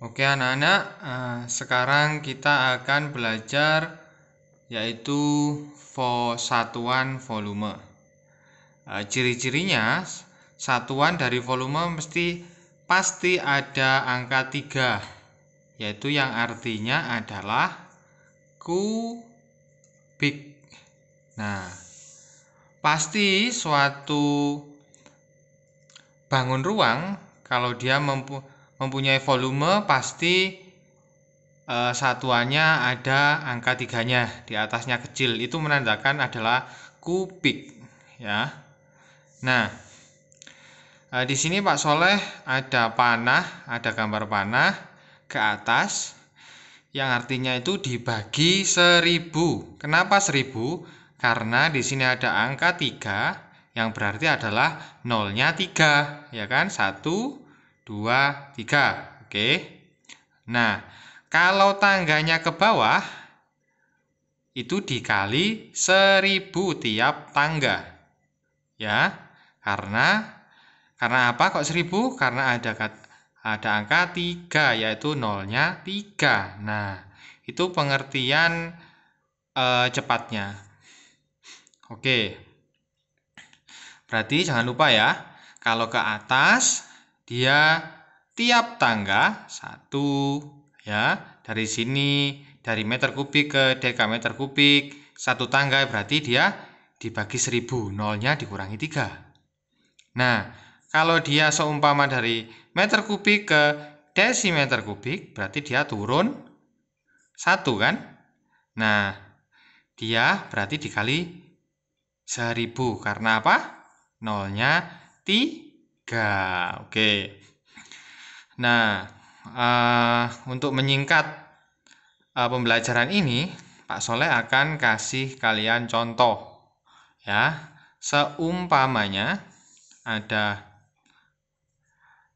Oke anak-anak, eh, sekarang kita akan belajar yaitu satuan volume. Eh, ciri-cirinya satuan dari volume mesti pasti ada angka 3 yaitu yang artinya adalah kubik. Nah, pasti suatu bangun ruang kalau dia mempunyai mempunyai volume pasti e, satuannya ada angka tiganya di atasnya kecil itu menandakan adalah kubik ya nah e, di sini Pak Soleh ada panah ada gambar panah ke atas yang artinya itu dibagi seribu kenapa seribu karena di sini ada angka tiga yang berarti adalah nolnya tiga ya kan satu 2, 3. Oke. Nah, kalau tangganya ke bawah, itu dikali 1000 tiap tangga. Ya, karena karena apa kok 1000? Karena ada ada angka 3 yaitu nolnya 3. Nah, itu pengertian eh, cepatnya. Oke. Berarti jangan lupa ya, kalau ke atas dia tiap tangga satu ya dari sini dari meter kubik ke dekameter kubik satu tangga berarti dia dibagi seribu nolnya dikurangi tiga. nah kalau dia seumpama dari meter kubik ke desimeter kubik berarti dia turun satu kan nah dia berarti dikali seribu karena apa nolnya tiga 3. Oke. Nah, uh, untuk menyingkat uh, pembelajaran ini, Pak Soleh akan kasih kalian contoh. Ya, seumpamanya ada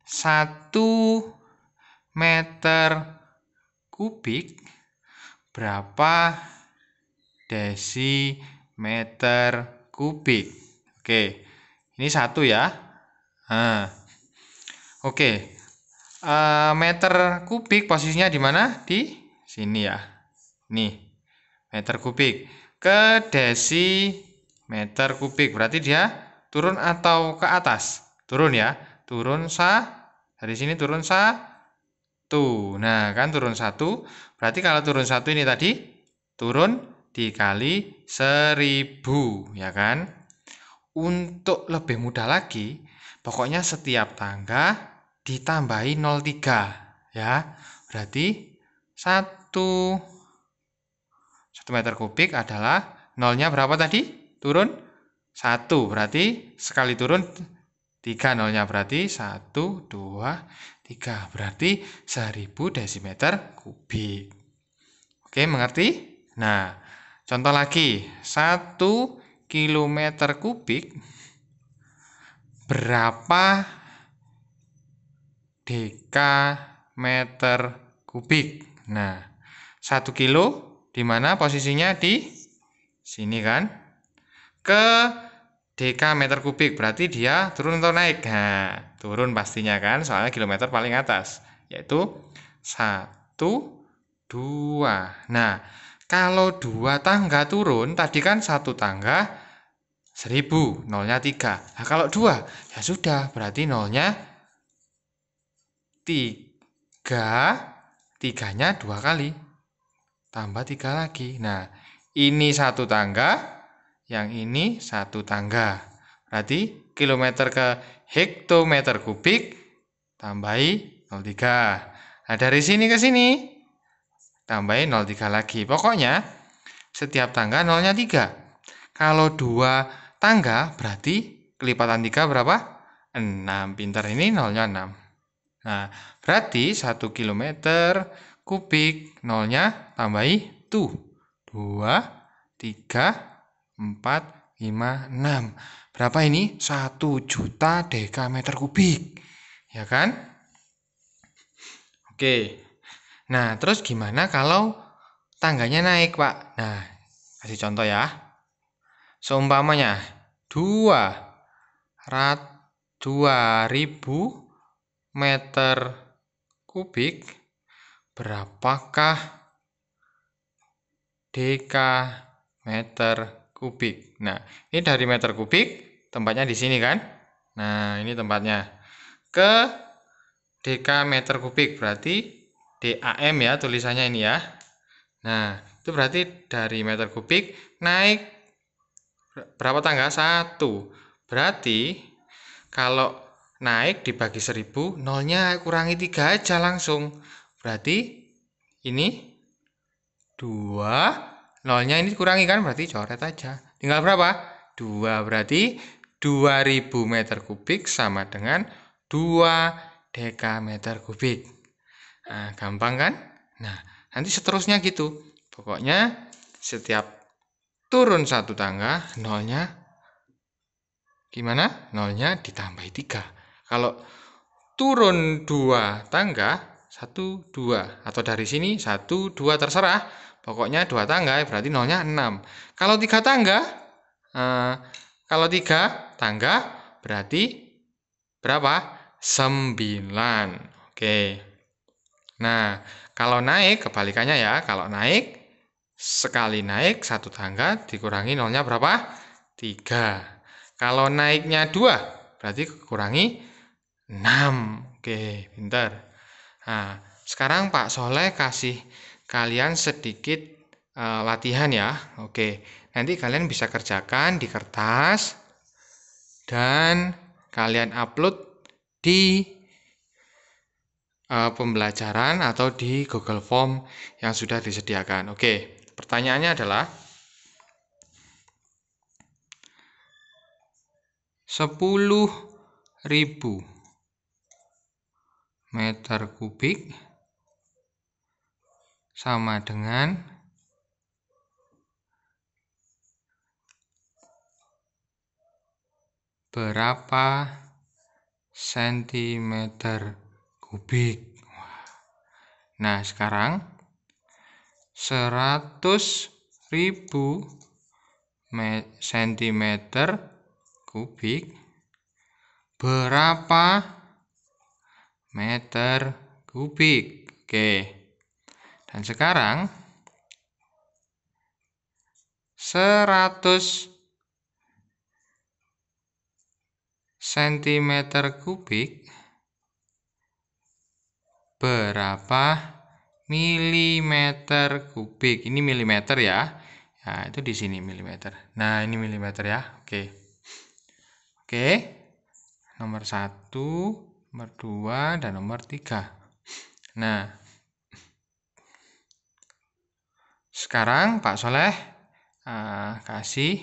satu meter kubik berapa desimeter kubik. Oke, ini satu ya. Nah, oke. Okay. Uh, meter kubik posisinya di mana? Di sini ya. Nih, meter kubik. Ke desi meter kubik. Berarti dia turun atau ke atas? Turun ya. Turun sa. Dari sini turun sa. Tuh. Nah, kan turun satu. Berarti kalau turun satu ini tadi turun dikali seribu. Ya kan? Untuk lebih mudah lagi, Pokoknya setiap tangga ditambahi 0,3 ya. Berarti 1 1 meter kubik adalah nolnya berapa tadi? Turun 1. Berarti sekali turun 3 nolnya berarti 1 2 3. Berarti 1000 desimeter kubik. Oke, mengerti? Nah, contoh lagi. 1 kilometer kubik berapa meter kubik. Nah, satu kilo di mana posisinya di sini kan? Ke meter kubik berarti dia turun atau naik. Nah, turun pastinya kan soalnya kilometer paling atas yaitu satu dua. Nah, kalau dua tangga turun tadi kan satu tangga 1000, nolnya 3. Nah, kalau 2, ya sudah, berarti nolnya 3, 3-nya 2 kali. Tambah 3 lagi. Nah, ini satu tangga, yang ini satu tangga. Berarti kilometer ke hektometer kubik tambahi 03. Nah, dari sini ke sini tambahi 03 lagi. Pokoknya setiap tangga nolnya 3. Kalau 2 tangga berarti kelipatan 3 berapa? 6. Pintar ini nolnya 6. Nah, berarti 1 km kubik nolnya tambahi 2. 2, 3, 4, 5, 6. Berapa ini? 1 juta dekameter kubik. Ya kan? Oke. Nah, terus gimana kalau tangganya naik, Pak? Nah, kasih contoh ya. Seumpamanya 2 rat 2000 meter kubik berapakah meter kubik nah ini dari meter kubik tempatnya di sini kan nah ini tempatnya ke meter kubik berarti DAM ya tulisannya ini ya nah itu berarti dari meter kubik naik berapa tangga? Satu. Berarti kalau naik dibagi seribu nolnya kurangi tiga aja langsung. Berarti ini dua nolnya ini kurangi kan berarti coret aja. Tinggal berapa? dua Berarti 2000 meter kubik sama dengan 2 dekameter kubik. Nah, gampang kan? Nah, nanti seterusnya gitu. Pokoknya setiap turun satu tangga, nolnya gimana? Nolnya ditambah tiga. Kalau turun dua tangga, satu dua atau dari sini satu dua terserah. Pokoknya dua tangga eh, berarti nolnya enam. Kalau tiga tangga, eh, kalau tiga tangga berarti berapa? Sembilan. Oke. Nah, kalau naik kebalikannya ya, kalau naik sekali naik satu tangga dikurangi nolnya berapa? 3. Kalau naiknya 2 berarti kurangi 6. Oke, pintar. Nah, sekarang Pak Soleh kasih kalian sedikit e, latihan ya. Oke. Nanti kalian bisa kerjakan di kertas dan kalian upload di e, pembelajaran atau di Google Form yang sudah disediakan. Oke. Pertanyaannya adalah 10.000 meter kubik sama dengan berapa sentimeter kubik. Nah, sekarang seratus ribu cm kubik berapa meter kubik oke dan sekarang seratus cm kubik berapa milimeter kubik. Ini milimeter ya. Nah, itu di sini milimeter. Nah, ini milimeter ya. Oke. Oke. Nomor 1, nomor 2, dan nomor 3. Nah. Sekarang Pak Soleh uh, kasih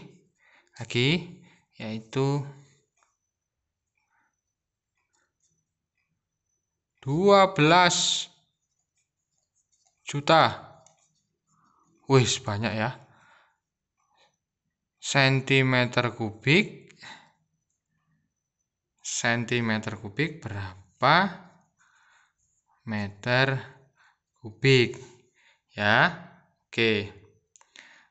lagi yaitu 12 juta wih banyak ya sentimeter kubik sentimeter kubik berapa meter kubik ya oke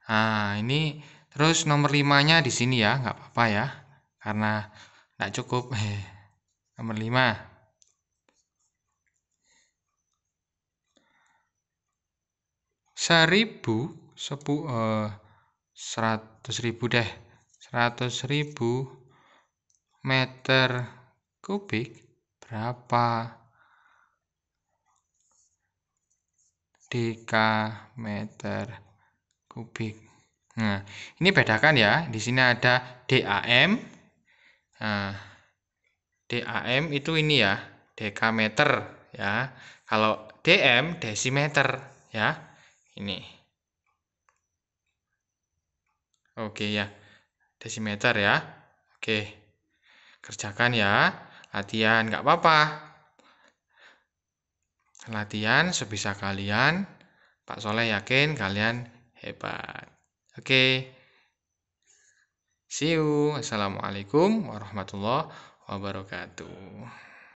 nah ini terus nomor limanya di sini ya nggak apa-apa ya karena nggak cukup nomor 5 seribu sepu eh, seratus ribu deh seratus ribu meter kubik berapa dk meter kubik nah ini bedakan ya di sini ada DAM nah DAM itu ini ya meter ya kalau DM desimeter ya ini oke ya desimeter ya oke kerjakan ya latihan nggak apa-apa latihan sebisa kalian Pak Soleh yakin kalian hebat oke see you assalamualaikum warahmatullahi wabarakatuh